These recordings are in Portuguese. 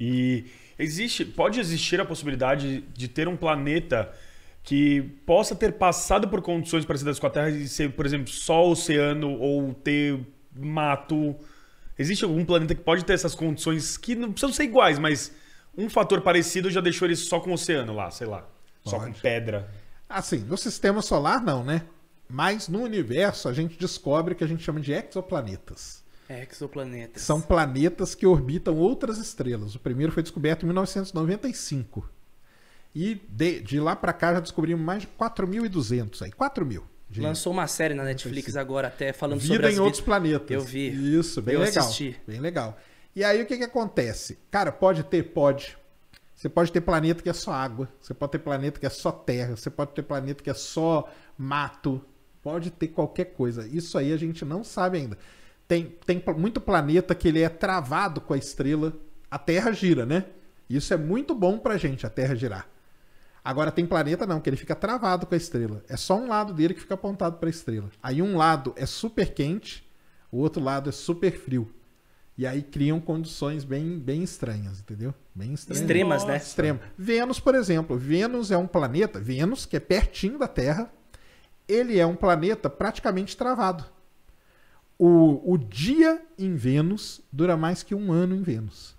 E existe, pode existir a possibilidade de ter um planeta que possa ter passado por condições parecidas com a Terra e ser, por exemplo, só oceano ou ter mato. Existe algum planeta que pode ter essas condições que não precisam ser iguais, mas um fator parecido já deixou ele só com oceano lá, sei lá, pode. só com pedra. Assim, no sistema solar não, né? Mas no universo a gente descobre o que a gente chama de exoplanetas. É, exoplanetas. São planetas que orbitam outras estrelas. O primeiro foi descoberto em 1995. E de, de lá para cá já descobrimos mais de 4.200 aí. 4.000. De... Lançou uma série na Netflix agora até falando Vida sobre vida em outros planetas. Eu vi. Isso, bem Eu legal. Assisti. Bem legal. E aí o que que acontece? Cara, pode ter, pode. Você pode ter planeta que é só água, você pode ter planeta que é só terra, você pode ter planeta que é só mato, pode ter qualquer coisa. Isso aí a gente não sabe ainda tem, tem muito planeta que ele é travado com a estrela. A Terra gira, né? Isso é muito bom pra gente, a Terra girar. Agora tem planeta não, que ele fica travado com a estrela. É só um lado dele que fica apontado para a estrela. Aí um lado é super quente, o outro lado é super frio. E aí criam condições bem, bem estranhas, entendeu? Bem estranhas. Extremas, né? Extremas. Vênus, por exemplo. Vênus é um planeta, Vênus, que é pertinho da Terra, ele é um planeta praticamente travado. O, o dia em Vênus dura mais que um ano em Vênus.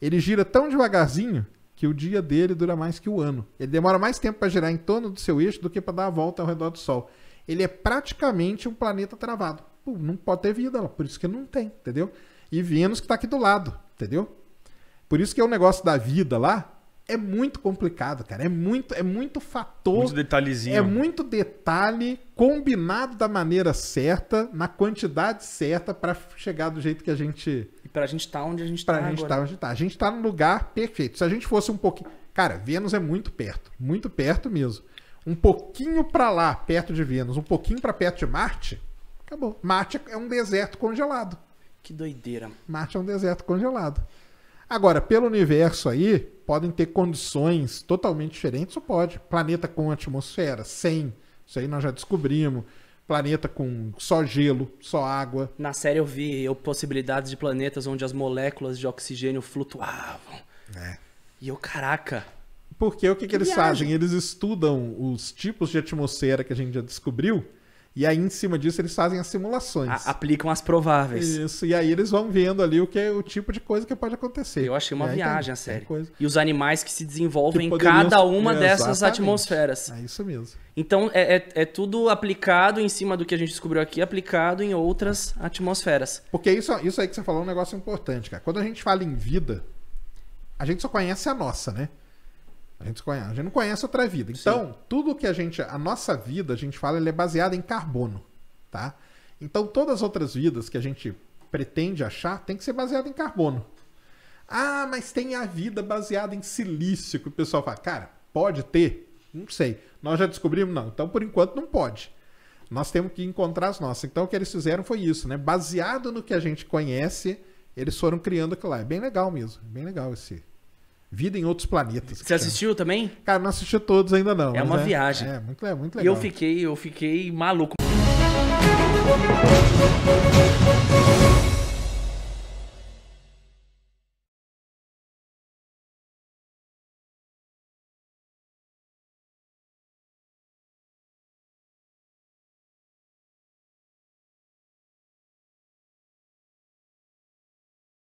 Ele gira tão devagarzinho que o dia dele dura mais que o ano. Ele demora mais tempo para girar em torno do seu eixo do que para dar a volta ao redor do Sol. Ele é praticamente um planeta travado. Pô, não pode ter vida lá, por isso que não tem, entendeu? E Vênus que está aqui do lado, entendeu? Por isso que é o um negócio da vida lá, é muito complicado, cara. É muito, é muito fator. Muito detalhezinho. É muito detalhe combinado da maneira certa, na quantidade certa, para chegar do jeito que a gente. E pra gente tá onde a gente pra tá. Pra gente estar tá onde tá. A gente tá no lugar perfeito. Se a gente fosse um pouquinho. Cara, Vênus é muito perto. Muito perto mesmo. Um pouquinho para lá, perto de Vênus, um pouquinho para perto de Marte, acabou. Marte é um deserto congelado. Que doideira. Marte é um deserto congelado. Agora, pelo universo aí, podem ter condições totalmente diferentes, ou pode. Planeta com atmosfera, sem. Isso aí nós já descobrimos. Planeta com só gelo, só água. Na série eu vi eu, possibilidades de planetas onde as moléculas de oxigênio flutuavam. É. E eu, caraca. Porque o que, que eles viagem. fazem? Eles estudam os tipos de atmosfera que a gente já descobriu e aí, em cima disso, eles fazem as simulações. A aplicam as prováveis. Isso, e aí eles vão vendo ali o que é o tipo de coisa que pode acontecer. Eu achei uma tá, viagem, tem, é a série. E os animais que se desenvolvem que poderiam... em cada uma é, dessas atmosferas. É isso mesmo. Então, é, é, é, tudo aplicado em cima do que a gente descobriu aqui, aplicado em outras atmosferas. Porque isso, isso aí que você falou é um negócio importante, cara. Quando a gente fala em vida, a gente só conhece a nossa, né? A gente, conhece, a gente não conhece outra vida. Então, Sim. tudo que a gente. A nossa vida, a gente fala, ela é baseada em carbono. Tá? Então, todas as outras vidas que a gente pretende achar tem que ser baseada em carbono. Ah, mas tem a vida baseada em silício, que o pessoal fala, cara, pode ter? Não sei. Nós já descobrimos, não. Então, por enquanto, não pode. Nós temos que encontrar as nossas. Então, o que eles fizeram foi isso, né? Baseado no que a gente conhece, eles foram criando aquilo lá. É bem legal mesmo. É bem legal esse, Vida em outros planetas. Você assistiu chama. também? Cara, não assisti todos ainda não. É uma é, viagem. É muito, é muito legal. E eu fiquei, eu fiquei maluco.